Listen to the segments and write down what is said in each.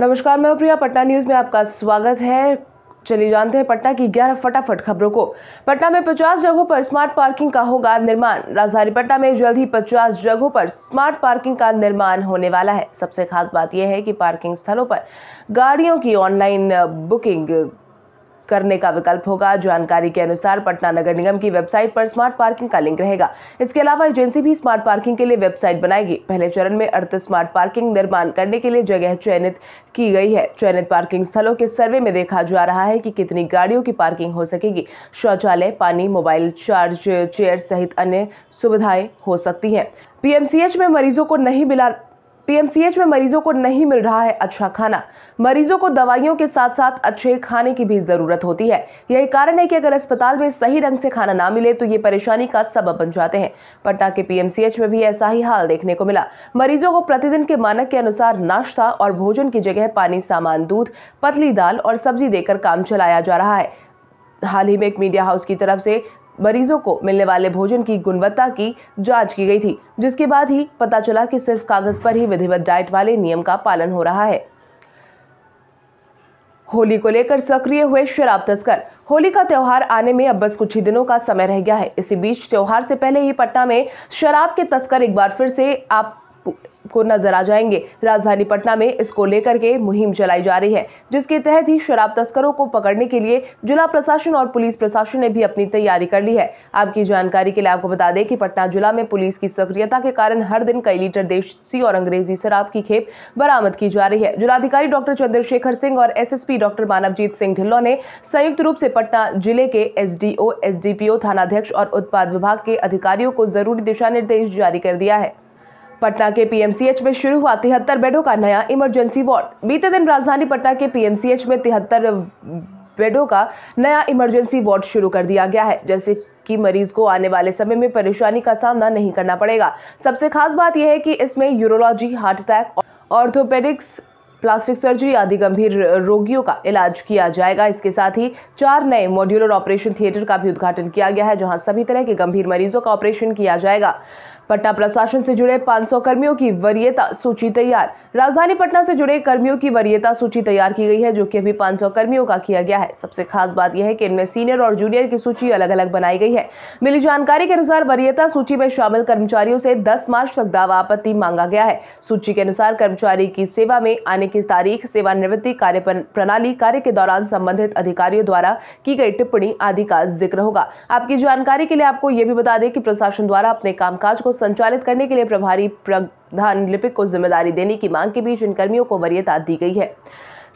नमस्कार मैं प्रिया पटना न्यूज़ में आपका स्वागत है चलिए जानते हैं पटना की 11 फटाफट खबरों को पटना में 50 जगहों पर स्मार्ट पार्किंग का होगा निर्माण राजधानी पटना में जल्द ही 50 जगहों पर स्मार्ट पार्किंग का निर्माण होने वाला है सबसे खास बात यह है कि पार्किंग स्थलों पर गाड़ियों की ऑनलाइन बुकिंग करने का विकल्प होगा जानकारी के अनुसार पटना नगर निगम की वेबसाइट पर स्मार्ट पार्किंग का लिंक रहेगा इसके अलावा एजेंसी भी स्मार्ट पार्किंग के लिए वेबसाइट बनाएगी पहले चरण में अड़तीस स्मार्ट पार्किंग निर्माण करने के लिए जगह चयनित की गई है चयनित पार्किंग स्थलों के सर्वे में देखा जा रहा है कि कितनी गाड़ियों की पार्किंग हो सकेगी शौचालय पानी मोबाइल चार्ज चेयर सहित अन्य सुविधाएं हो सकती है पीएमसीएच में मरीजों को नहीं मिला पीएमसीएच में मरीजों को नहीं मिल रहा है अच्छा खाना मरीजों को दवाइयों के साथ साथ अच्छे खाने की भी जरूरत होती है यही कारण है कि अगर अस्पताल में सही ढंग से खाना ना मिले तो ये परेशानी का सबब बन जाते हैं पटना के पीएमसीएच में भी ऐसा ही हाल देखने को मिला मरीजों को प्रतिदिन के मानक के अनुसार नाश्ता और भोजन की जगह पानी सामान दूध पतली दाल और सब्जी देकर काम चलाया जा रहा है हाल ही में एक मीडिया हाउस की तरफ से मरीजों को मिलने वाले भोजन की गुणवत्ता की जांच की गई थी जिसके बाद ही पता चला कि सिर्फ कागज पर ही विधिवत डाइट वाले नियम का पालन हो रहा है होली को लेकर सक्रिय हुए शराब तस्कर होली का त्यौहार आने में अब बस कुछ ही दिनों का समय रह गया है इसी बीच त्यौहार से पहले ही पटना में शराब के तस्कर एक बार फिर से आप को नजर आ जाएंगे राजधानी पटना में इसको लेकर के मुहिम चलाई जा रही है जिसके तहत ही शराब तस्करों को पकड़ने के लिए जिला प्रशासन और पुलिस प्रशासन ने भी अपनी तैयारी कर ली है आपकी जानकारी के लिए आपको बता दें कि पटना जिला में पुलिस की सक्रियता के कारण हर दिन कई लीटर देशी और अंग्रेजी शराब की खेप बरामद की जा रही है जिलाधिकारी डॉक्टर चंद्रशेखर सिंह और एस डॉक्टर मानवजीत सिंह ढिल्लो ने संयुक्त रूप से पटना जिले के एस डी थानाध्यक्ष और उत्पाद विभाग के अधिकारियों को जरूरी दिशा निर्देश जारी कर दिया है पटना के पीएमसीएच में शुरू हुआ तिहत्तर बेडों का नया इमरजेंसी वार्ड बीते दिन राजधानी पटना के पीएमसीएच में तिहत्तर बेडों का नया इमरजेंसी वार्ड शुरू कर दिया गया है जैसे कि मरीज को आने वाले समय में परेशानी का सामना नहीं करना पड़ेगा सबसे खास बात यह है कि इसमें urology heart attack orthopaedics plastic surgery आदि गंभीर रोगियों का इलाज किया जाएगा इसके साथ ही चार नए मॉड्यूलर ऑपरेशन थिएटर का भी उद्घाटन किया गया है जहां सभी तरह के गंभीर मरीजों का ऑपरेशन किया जाएगा पटना प्रशासन से जुड़े 500 कर्मियों की वरीयता सूची तैयार राजधानी पटना से जुड़े कर्मियों की वरीयता सूची तैयार की गई है जो कि अभी 500 कर्मियों का किया गया है सबसे खास बात यह है कि इनमें सीनियर और जूनियर की सूची अलग अलग बनाई गई है मिली जानकारी के अनुसार वरीयता सूची में शामिल कर्मचारियों से दस मार्च तक दावा आपत्ति मांगा गया है सूची के अनुसार कर्मचारी की सेवा में आने की तारीख सेवानिवृत्ति कार्य प्रणाली कार्य के दौरान संबंधित अधिकारियों द्वारा की गई टिप्पणी आदि का जिक्र होगा आपकी जानकारी के लिए आपको यह भी बता दें कि प्रशासन द्वारा अपने कामकाज को संचालित करने के लिए प्रभारी प्रधान लिपिक को जिम्मेदारी देने की मांग के बीच इन कर्मियों को वरीयता दी गई है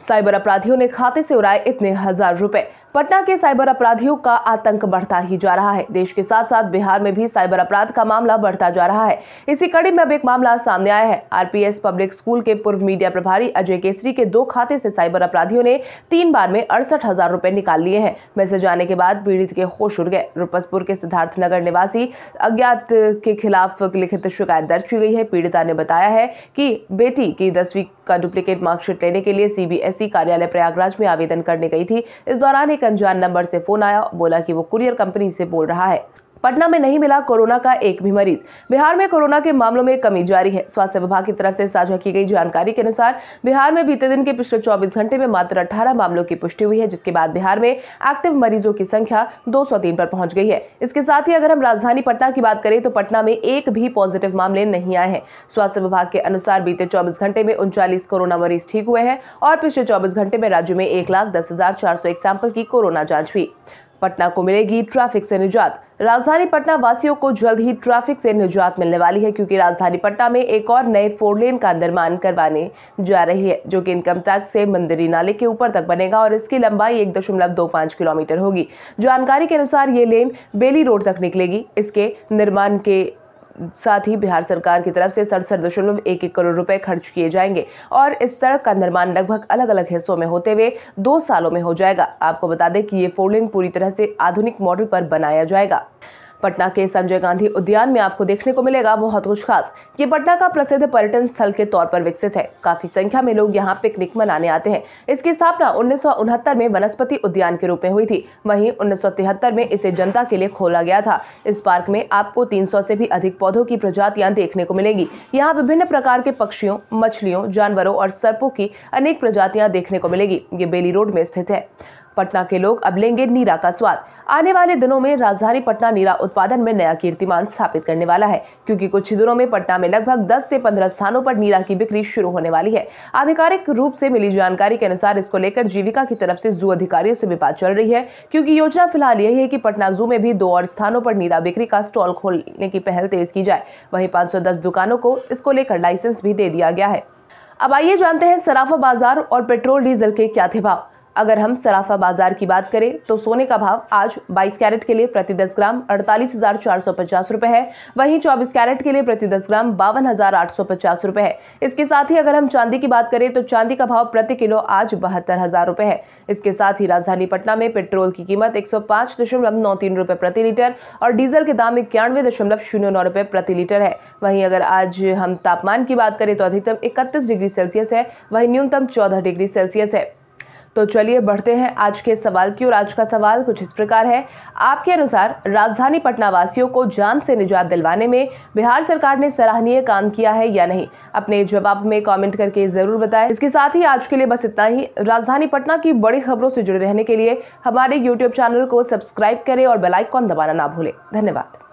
साइबर अपराधियों ने खाते से उड़ाए इतने हजार रुपए पटना के साइबर अपराधियों का आतंक बढ़ता ही जा रहा है देश के साथ साथ बिहार में भी साइबर अपराध का मामला बढ़ता जा रहा है इसी कड़ी में अब एक मामला सामने आया है आरपीएस पब्लिक स्कूल के पूर्व मीडिया प्रभारी अजय केसरी के दो खाते से साइबर अपराधियों ने तीन बार में अड़सठ हजार रूपए निकाल लिए हैं मैसेज आने के बाद पीड़ित के होश उड़ गए रुपसपुर के सिद्धार्थ नगर निवासी अज्ञात के खिलाफ लिखित शिकायत दर्ज की गई है पीड़िता ने बताया है की बेटी की दसवीं का डुप्लीकेट मार्कशीट लेने के लिए सीबीएस एससी कार्यालय प्रयागराज में आवेदन करने गई थी इस दौरान एक अनजान नंबर से फोन आया बोला कि वो कुरियर कंपनी से बोल रहा है पटना में नहीं मिला कोरोना का एक भी मरीज बिहार में कोरोना के मामलों में कमी जारी है स्वास्थ्य विभाग की तरफ से साझा की गई जानकारी के अनुसार बिहार में बीते दिन के पिछले चौबीस घंटे में मात्र अठारह मामलों की पुष्टि हुई है जिसके बाद बिहार में एक्टिव मरीजों की संख्या दो पर पहुंच गई है इसके साथ ही अगर हम राजधानी पटना की बात करें तो पटना में एक भी पॉजिटिव मामले नहीं आए हैं स्वास्थ्य विभाग के अनुसार बीते चौबीस घंटे में उनचालीस कोरोना मरीज ठीक हुए हैं और पिछले चौबीस घंटे में राज्य में एक लाख दस हजार चार सौ एक सैंपल की कोरोना जांच हुई पटना को मिलेगी ट्रैफिक से निजात राजधानी पटना वासियों को जल्द ही ट्रैफिक से निजात मिलने वाली है क्योंकि राजधानी पटना में एक और नए फोर लेन का निर्माण करवाने जा रही है जो कि इनकम टैक्स से मंदिरी नाले के ऊपर तक बनेगा और इसकी लंबाई एक दशमलव दो पाँच किलोमीटर होगी जानकारी के अनुसार ये लेन बेली रोड तक निकलेगी इसके निर्माण के साथ ही बिहार सरकार की तरफ से सड़सठ दशमलव एक एक करोड़ रुपए खर्च किए जाएंगे और इस सड़क का निर्माण लगभग अलग अलग हिस्सों में होते हुए दो सालों में हो जाएगा आपको बता दें कि ये फोर लेन पूरी तरह से आधुनिक मॉडल पर बनाया जाएगा पटना के संजय गांधी उद्यान में आपको देखने को मिलेगा बहुत कुछ खास ये पटना का प्रसिद्ध पर्यटन स्थल के तौर पर विकसित है काफी संख्या में लोग यहाँ पिकनिक मनाने आते हैं इसकी स्थापना उन्नीस में वनस्पति उद्यान के रूप में हुई थी वही उन्नीस में इसे जनता के लिए खोला गया था इस पार्क में आपको तीन से भी अधिक पौधों की प्रजातियाँ देखने को मिलेंगी यहाँ विभिन्न प्रकार के पक्षियों मछलियों जानवरों और सर्पों की अनेक प्रजातियां देखने को मिलेगी ये बेली रोड में स्थित है पटना के लोग अब लेंगे नीरा का स्वाद आने वाले दिनों में राजधानी पटना नीरा उत्पादन में नया कीर्तिमान स्थापित करने वाला है क्योंकि कुछ ही दिनों में पटना में लगभग 10 से 15 स्थानों पर नीरा की बिक्री शुरू होने वाली है आधिकारिक रूप से मिली जानकारी के अनुसार इसको लेकर जीविका की तरफ से जू अधिकारियों से भी बात चल रही है क्योंकि योजना फिलहाल यही है की पटना जू में भी दो और स्थानों पर नीरा बिक्री का स्टॉल खोलने की पहल तेज की जाए वही पाँच दुकानों को इसको लेकर लाइसेंस भी दे दिया गया है अब आइए जानते हैं सराफा बाजार और पेट्रोल डीजल के क्या थे भाव अगर हम सराफा बाजार की बात करें तो सोने का भाव आज 22 कैरेट के लिए प्रति 10 ग्राम अड़तालीस हजार चार सौ पचास रुपए है वहीं 24 कैरेट के लिए प्रति 10 ग्राम बावन हजार आठ सौ पचास रुपए है इसके साथ ही अगर हम चांदी की बात करें तो चांदी का भाव प्रति किलो आज बहत्तर हजार रुपए है इसके साथ ही राजधानी पटना में पेट्रोल की कीमत एक सौ पाँच दशमलव नौ तीन प्रति लीटर और डीजल के दाम इक्यानवे दशमलव शून्य नौ रुपए प्रति लीटर है वहीं अगर आज हम तापमान की बात करें तो अधिकतम इकतीस डिग्री सेल्सियस है वहीं न्यूनतम चौदह डिग्री सेल्सियस है तो चलिए बढ़ते हैं आज के सवाल की और आज का सवाल कुछ इस प्रकार है आपके अनुसार राजधानी पटना वासियों को जान से निजात दिलवाने में बिहार सरकार ने सराहनीय काम किया है या नहीं अपने जवाब में कॉमेंट करके जरूर बताएं इसके साथ ही आज के लिए बस इतना ही राजधानी पटना की बड़ी खबरों से जुड़े रहने के लिए हमारे यूट्यूब चैनल को सब्सक्राइब करें और बेलाइकॉन दबाना ना भूलें धन्यवाद